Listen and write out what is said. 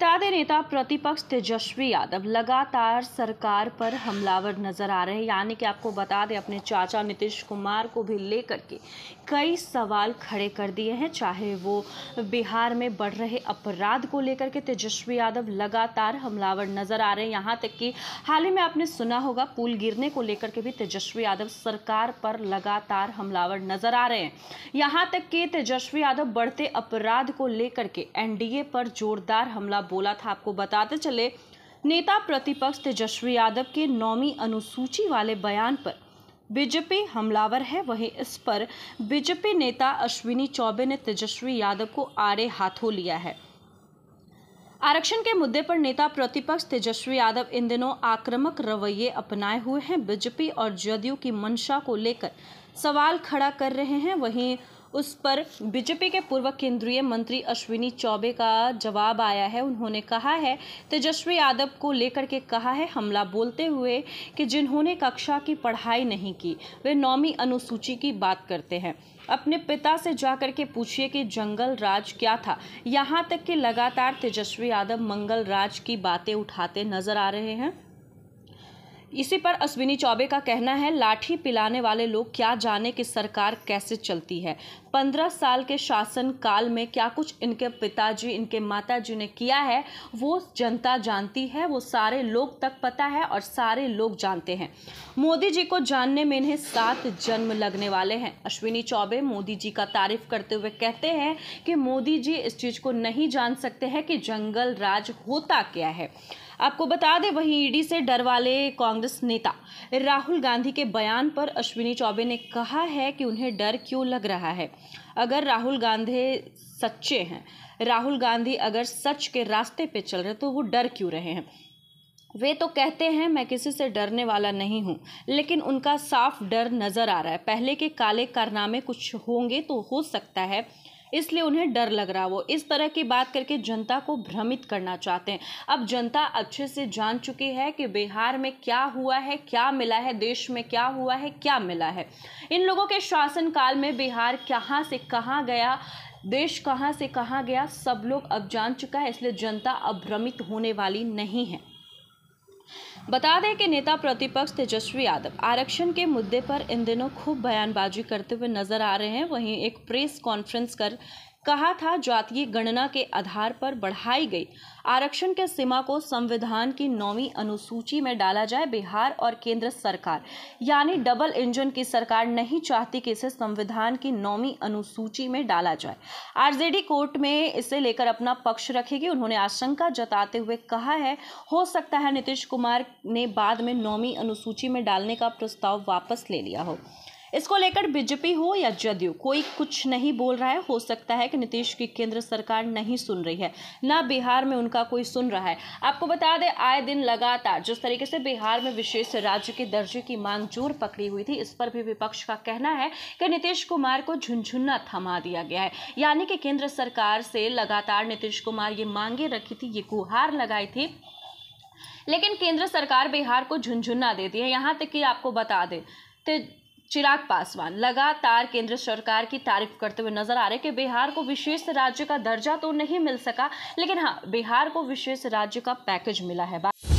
बता दें नेता प्रतिपक्ष तेजस्वी यादव लगातार सरकार पर हमलावर नजर आ रहे हैं यानी कि आपको बता दें अपने चाचा नीतीश कुमार को भी लेकर के कई सवाल खड़े कर दिए हैं चाहे वो बिहार में बढ़ रहे अपराध को लेकर के तेजस्वी यादव लगातार हमलावर नजर आ रहे हैं यहाँ तक कि हाल ही में आपने सुना होगा पुल गिरने को लेकर के भी तेजस्वी यादव सरकार पर लगातार हमलावर नजर आ रहे हैं यहाँ तक कि तेजस्वी यादव बढ़ते अपराध को लेकर के एनडीए पर जोरदार हमला बोला था आपको बताते चले नेता प्रतिपक्ष तेजस्वी यादव के नौवीं अनुसूची वाले बयान पर बीजेपी हमलावर है वहीं इस पर बीजेपी नेता अश्विनी चौबे ने तेजस्वी यादव को आड़े हाथों लिया है आरक्षण के मुद्दे पर नेता प्रतिपक्ष तेजस्वी यादव इन दिनों आक्रामक रवैये अपनाए हुए हैं बीजेपी और जदयू की मंशा को लेकर सवाल खड़ा कर रहे हैं वहीं उस पर बीजेपी के पूर्व केंद्रीय मंत्री अश्विनी चौबे का जवाब आया है उन्होंने कहा है तेजस्वी यादव को लेकर के कहा है हमला बोलते हुए कि जिन्होंने कक्षा की पढ़ाई नहीं की वे नौवीं अनुसूची की बात करते हैं अपने पिता से जाकर के पूछिए कि जंगल राज क्या था यहाँ तक कि लगातार तेजस्वी यादव मंगल राज की बातें उठाते नजर आ रहे हैं इसी पर अश्विनी चौबे का कहना है लाठी पिलाने वाले लोग क्या जाने कि सरकार कैसे चलती है पंद्रह साल के शासन काल में क्या कुछ इनके पिताजी इनके माताजी ने किया है वो जनता जानती है वो सारे लोग तक पता है और सारे लोग जानते हैं मोदी जी को जानने में इन्हें सात जन्म लगने वाले हैं अश्विनी चौबे मोदी जी का तारीफ करते हुए कहते हैं कि मोदी जी इस चीज़ को नहीं जान सकते हैं कि जंगल राज होता क्या है आपको बता दें वहीं ईडी से डर वाले कांग्रेस नेता राहुल गांधी के बयान पर अश्विनी चौबे ने कहा है कि उन्हें डर क्यों लग रहा है अगर राहुल गांधी सच्चे हैं राहुल गांधी अगर सच के रास्ते पे चल रहे तो वो डर क्यों रहे हैं वे तो कहते हैं मैं किसी से डरने वाला नहीं हूँ लेकिन उनका साफ डर नज़र आ रहा है पहले के काले कारनामे कुछ होंगे तो हो सकता है इसलिए उन्हें डर लग रहा वो इस तरह की बात करके जनता को भ्रमित करना चाहते हैं अब जनता अच्छे से जान चुकी है कि बिहार में क्या हुआ है क्या मिला है देश में क्या हुआ है क्या मिला है इन लोगों के शासनकाल में बिहार कहाँ से कहाँ गया देश कहाँ से कहाँ गया सब लोग अब जान चुका है इसलिए जनता अब भ्रमित होने वाली नहीं है बता दें कि नेता प्रतिपक्ष तेजस्वी यादव आरक्षण के मुद्दे पर इन दिनों खूब बयानबाजी करते हुए नजर आ रहे हैं वहीं एक प्रेस कॉन्फ्रेंस कर कहा था जातीय गणना के आधार पर बढ़ाई गई आरक्षण के सीमा को संविधान की नौवीं अनुसूची में डाला जाए बिहार और केंद्र सरकार यानी डबल इंजन की सरकार नहीं चाहती कि इसे संविधान की नौवीं अनुसूची में डाला जाए आरजेडी कोर्ट में इसे लेकर अपना पक्ष रखेगी उन्होंने आशंका जताते हुए कहा है हो सकता है नीतीश कुमार ने बाद में नौवीं अनुसूची में डालने का प्रस्ताव वापस ले लिया हो इसको लेकर बीजेपी हो या जदयू कोई कुछ नहीं बोल रहा है हो सकता है कि नीतीश की केंद्र सरकार नहीं सुन रही है ना बिहार में उनका कोई सुन रहा है आपको बता दें आए दिन लगातार जिस तरीके से बिहार में विशेष राज्य के दर्जे की मांग जोर पकड़ी हुई थी इस पर भी विपक्ष का कहना है कि नीतीश कुमार को झुंझुना थमा दिया गया है यानी कि केंद्र सरकार से लगातार नीतीश कुमार ये मांगे रखी थी ये गुहार लगाई थी लेकिन केंद्र सरकार बिहार को झुंझुना देती है यहाँ तक कि आपको बता दे चिराग पासवान लगातार केंद्र सरकार की तारीफ करते हुए नजर आ रहे कि बिहार को विशेष राज्य का दर्जा तो नहीं मिल सका लेकिन हाँ बिहार को विशेष राज्य का पैकेज मिला है